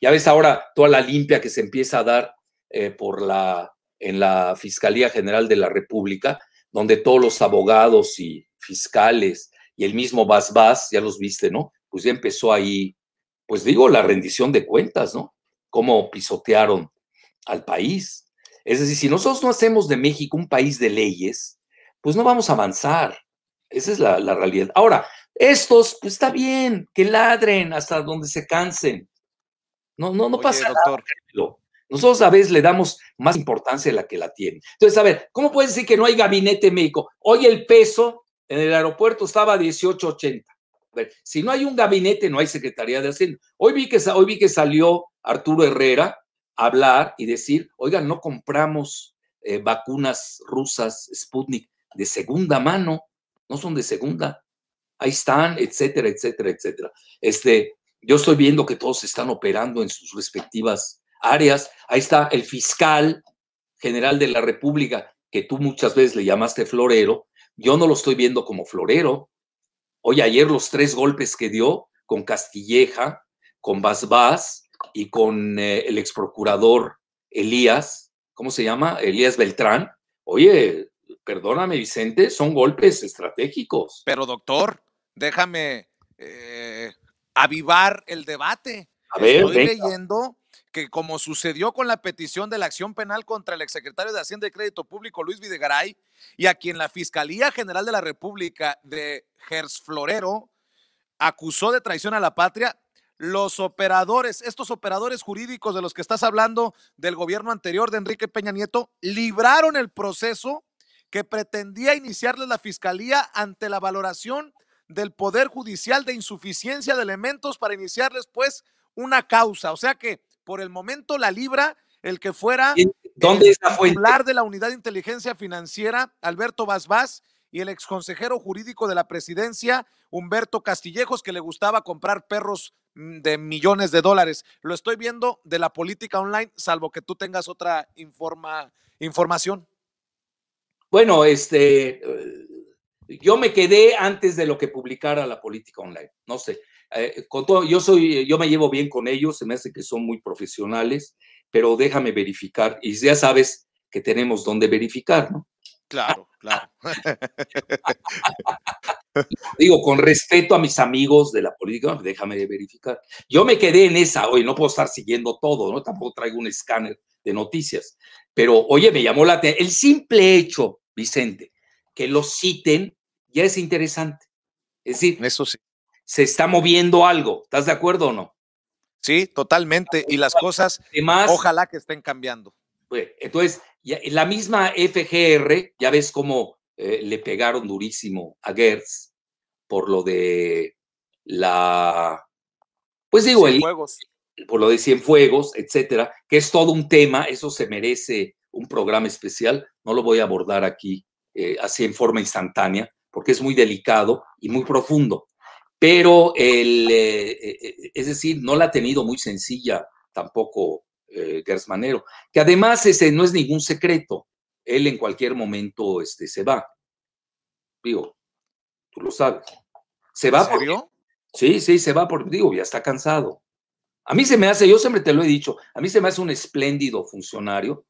Ya ves ahora toda la limpia que se empieza a dar eh, por la, en la Fiscalía General de la República, donde todos los abogados y fiscales y el mismo Bas Bas, ya los viste, ¿no? Pues ya empezó ahí, pues digo, la rendición de cuentas, ¿no? Cómo pisotearon al país. Es decir, si nosotros no hacemos de México un país de leyes, pues no vamos a avanzar. Esa es la, la realidad. Ahora, estos, pues está bien, que ladren hasta donde se cansen. No, no, no pasa doctor. Nosotros a veces le damos más importancia a la que la tiene. Entonces, a ver, ¿cómo puedes decir que no hay gabinete médico? Hoy el peso en el aeropuerto estaba a 18.80. A ver, si no hay un gabinete, no hay Secretaría de Hacienda. Hoy vi que, hoy vi que salió Arturo Herrera a hablar y decir, oigan, no compramos eh, vacunas rusas Sputnik de segunda mano, no son de segunda. Ahí están, etcétera, etcétera, etcétera. Este, yo estoy viendo que todos están operando en sus respectivas áreas. Ahí está el fiscal general de la República, que tú muchas veces le llamaste florero. Yo no lo estoy viendo como florero. Hoy ayer los tres golpes que dio con Castilleja, con Basbás y con eh, el ex procurador Elías, ¿cómo se llama? Elías Beltrán. Oye, perdóname Vicente, son golpes estratégicos. Pero doctor, déjame eh, avivar el debate. Estoy leyendo que como sucedió con la petición de la acción penal contra el exsecretario de Hacienda y Crédito Público, Luis Videgaray, y a quien la Fiscalía General de la República de Gers Florero acusó de traición a la patria, los operadores, estos operadores jurídicos de los que estás hablando del gobierno anterior de Enrique Peña Nieto, libraron el proceso que pretendía iniciarles la Fiscalía ante la valoración del Poder Judicial de insuficiencia de elementos para iniciarles pues una causa. O sea que por el momento la libra el que fuera ¿Dónde está titular de la Unidad de Inteligencia Financiera, Alberto Basbás, y el exconsejero jurídico de la presidencia, Humberto Castillejos, que le gustaba comprar perros mm, de millones de dólares. Lo estoy viendo de la política online, salvo que tú tengas otra informa, información. Bueno, este, eh, yo me quedé antes de lo que publicara la política online, no sé. Eh, con todo, yo, soy, eh, yo me llevo bien con ellos, se me hace que son muy profesionales, pero déjame verificar. Y ya sabes que tenemos dónde verificar, ¿no? Claro, claro. Digo, con respeto a mis amigos de la política, déjame verificar. Yo me quedé en esa, hoy no puedo estar siguiendo todo, ¿no? Tampoco traigo un escáner de noticias. Pero, oye, me llamó la atención. El simple hecho, Vicente, que lo citen ya es interesante. Es decir, Eso sí. se está moviendo algo. ¿Estás de acuerdo o no? Sí, totalmente. Y las cosas, ojalá que estén cambiando. Pues, entonces, la misma FGR, ya ves cómo eh, le pegaron durísimo a Gertz por lo de la. Pues digo, el, por lo de Cienfuegos, etcétera, que es todo un tema, eso se merece un programa especial. No lo voy a abordar aquí eh, así en forma instantánea, porque es muy delicado y muy profundo. Pero, el, eh, eh, eh, es decir, no la ha tenido muy sencilla tampoco Gersmanero, que además ese no es ningún secreto. Él en cualquier momento este, se va. Digo, tú lo sabes. Se va por. Sí, sí, se va por. Digo, ya está cansado. A mí se me hace, yo siempre te lo he dicho, a mí se me hace un espléndido funcionario,